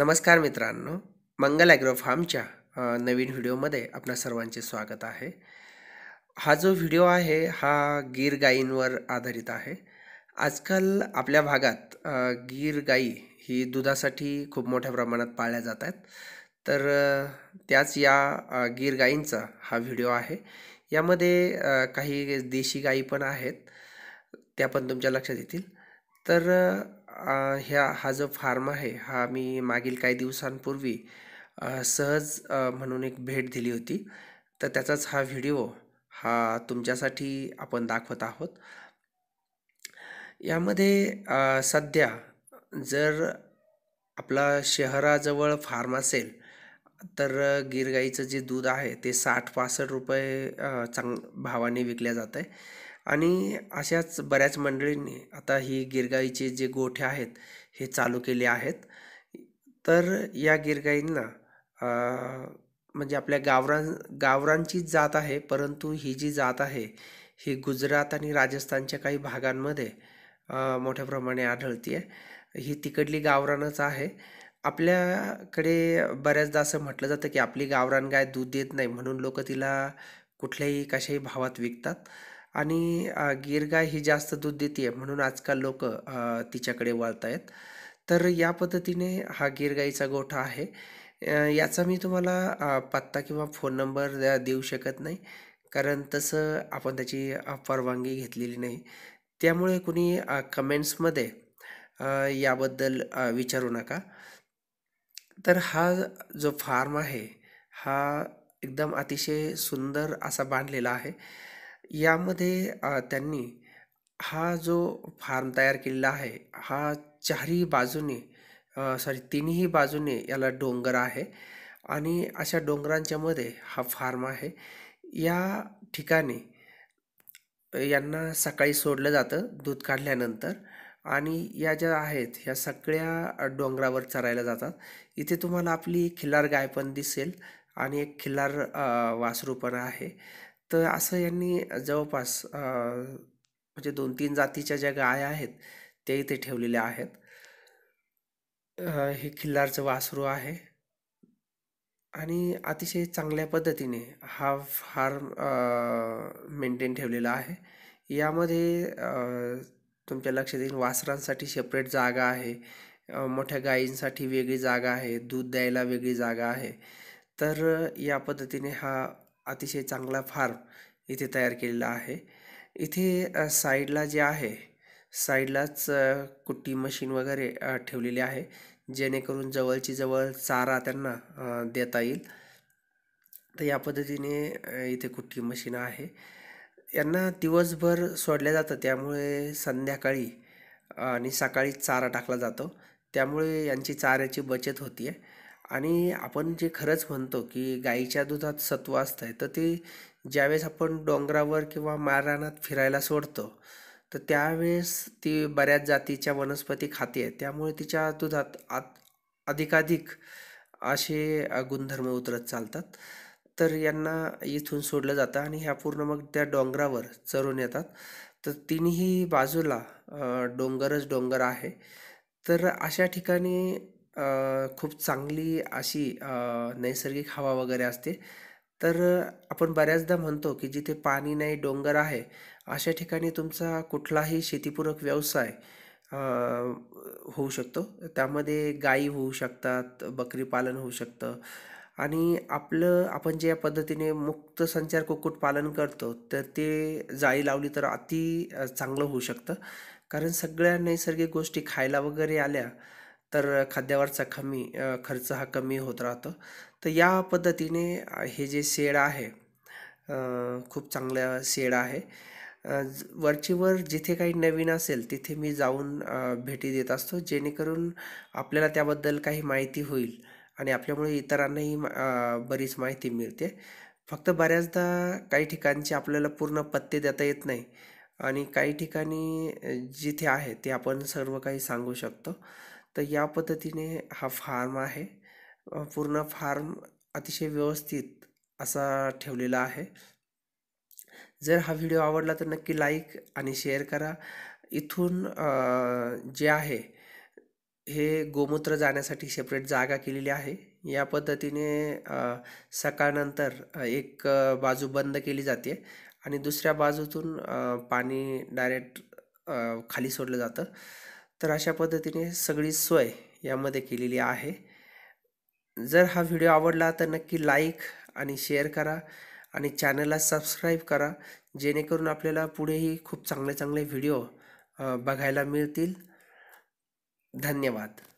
नमस्कार मित्रांनो मंगल ॲग्रो फार्मच्या नवीन व्हिडिओमध्ये आपल्या सर्वांचे स्वागत आहे हा जो व्हिडिओ आहे हा गीर गायींवर आधारित आहे आजकाल आपल्या भागात गीर गायी ही दुधासाठी खूप मोठ्या प्रमाणात पाळल्या जात आहेत तर त्याच या गीर गायींचा हा व्हिडिओ आहे यामध्ये काही देशी गायी पण आहेत त्या पण तुमच्या लक्षात येतील तर ह्या हा जो फार्म आहे हा मी मागील काही दिवसांपूर्वी सहज म्हणून एक भेट दिली होती तर त्याचाच हा व्हिडिओ हा तुमच्यासाठी आपण दाखवत आहोत यामध्ये सध्या जर आपला शहराजवळ फार्म असेल तर गिरगाईचं जे दूध आहे ते साठ पासष्ट रुपये चांग भावाने विकल्या जात आहे आणि अशाच बऱ्याच मंडळींनी आता ही गिरगाईचे जे गोठे आहेत हे चालू केले आहेत तर या गिरगाईंना म्हणजे आपल्या गावरान गावरांची जात आहे परंतु ही जी जात आहे ही गुजरात आणि राजस्थानच्या काही भागांमध्ये मोठ्या प्रमाणे आढळते आहे ही तिकडली गावरानच आहे आपल्याकडे बऱ्याचदा असं म्हटलं जातं की आपली गावरान गाय दूध देत नाही म्हणून लोक तिला कुठल्याही कशाही भावात विकतात आणि गिरगाय ही जास्त दूध देते म्हणून आजकाल लोक तिच्याकडे वळत आहेत तर या पद्धतीने हा गिरगाईचा गोठा आहे याचा मी तुम्हाला पत्ता किंवा फोन नंबर देऊ शकत नाही कारण तसं आपण त्याची परवानगी घेतलेली नाही त्यामुळे कुणी कमेंट्समध्ये याबद्दल विचारू नका तर हा जो फार्म आहे हा एकदम अतिशय सुंदर असा बांधलेला आहे यामध्ये त्यांनी हा जो फार्म तयार केलेला आहे हा चारही बाजूने सॉरी तिन्ही बाजूने याला डोंगर आहे आणि अशा डोंगरांच्यामध्ये हा फार्म आहे या ठिकाणी यांना सकाळी सोडलं जातं दूध काढल्यानंतर आणि या ज्या आहेत ह्या सगळ्या डोंगरावर चरायला जातात इथे तुम्हाला आपली खिल्लार गाय पण दिसेल आणि एक खिल्लार वासरू पण आहे तर असं यांनी जवळपास म्हणजे दोन तीन जातीच्या ज्या गाया आहेत ते इथे ठेवलेल्या आहेत हे खिल्लारचं वासरू आहे आणि अतिशय चांगल्या पद्धतीने हा फार्म मेंटेन ठेवलेला आहे यामध्ये तुमच्या लक्षात येईल वासरांसाठी सेपरेट जागा आहे मोठ्या गायींसाठी वेगळी जागा आहे दूध द्यायला वेगळी जागा आहे तर या पद्धतीने हा अतिशय चांगला फार्म इथे तयार केलेला आहे इथे साईडला जे आहे साईडलाच कुट्टी मशीन वगैरे ठेवलेली आहे जेणेकरून जवळची जवळ चारा त्यांना देता येईल तर या पद्धतीने इथे कुट्टी मशीन आहे यांना दिवसभर सोडल्या जातं त्यामुळे संध्याकाळी आणि सकाळी चारा टाकला जातो त्यामुळे यांची चाऱ्याची बचत होती आहे आणि आपण जे खरंच म्हणतो की गाईच्या दुधात सत्व असतं आहे तर ते ज्यावेळेस आपण डोंगरावर किंवा मारानात फिरायला सोडतो तर त्यावेळेस ती बऱ्याच जातीच्या वनस्पती खाते आहे त्यामुळे तिच्या दुधात आ अधिकाधिक असे गुणधर्म उतरत चालतात तर यांना इथून सोडलं जातं आणि ह्या पूर्ण मग त्या डोंगरावर चरून येतात तर तिन्ही बाजूला डोंगरच डोंगर आहे तर अशा ठिकाणी खूप चांगली अशी नैसर्गिक हवा वगैरे असते तर आपण बऱ्याचदा म्हणतो की जिथे पाणी नाही डोंगर आहे अशा ठिकाणी तुमचा कुठलाही शेतीपूरक व्यवसाय होऊ शकतो त्यामध्ये गाई होऊ शकतात बकरी पालन होऊ शकतं आणि आपलं आपण ज्या पद्धतीने मुक्त संचार कुक्कुट पालन करतो तर ते जाळी लावली तर अति चांगलं होऊ शकतं कारण सगळ्या नैसर्गिक गोष्टी खायला वगैरे आल्या तर खाद्यावरचा कमी खर्च हा कमी होत राहतो तर या पद्धतीने हे जे शेड आहे खूप चांगलं शेड आहे वरचीवर जिथे काही नवीन असेल तिथे मी जाऊन भेटी देत असतो जेणेकरून आपल्याला त्याबद्दल काही माहिती होईल आणि आपल्यामुळे इतरांनाही बरीच माहिती मिळते फक्त बऱ्याचदा काही ठिकाणचे आपल्याला पूर्ण पत्ते देता येत नाही आणि काही ठिकाणी जिथे आहे ते आपण सर्व काही सांगू शकतो तर या पद्धतीने हा फार्म आहे पूर्ण फार्म अतिशय व्यवस्थित असा ठेवलेला आहे जर हा व्हिडिओ आवडला तर नक्की लाईक आणि शेअर करा इथून जे आहे हे गोमूत्र जाण्यासाठी सेपरेट जागा केलेली आहे या पद्धतीने सकाळनंतर एक बाजू बंद केली जाते आणि दुसऱ्या बाजूतून पाणी डायरेक्ट खाली सोडलं जातं तर अशा पद्धतीने सगळी सोय यामध्ये केलेली आहे जर हा व्हिडिओ आवडला तर नक्की लाईक आणि शेअर करा आणि चॅनलला सबस्क्राईब करा जेणेकरून आपल्याला पुढेही खूप चांगले चांगले व्हिडिओ बघायला मिळतील धन्यवाद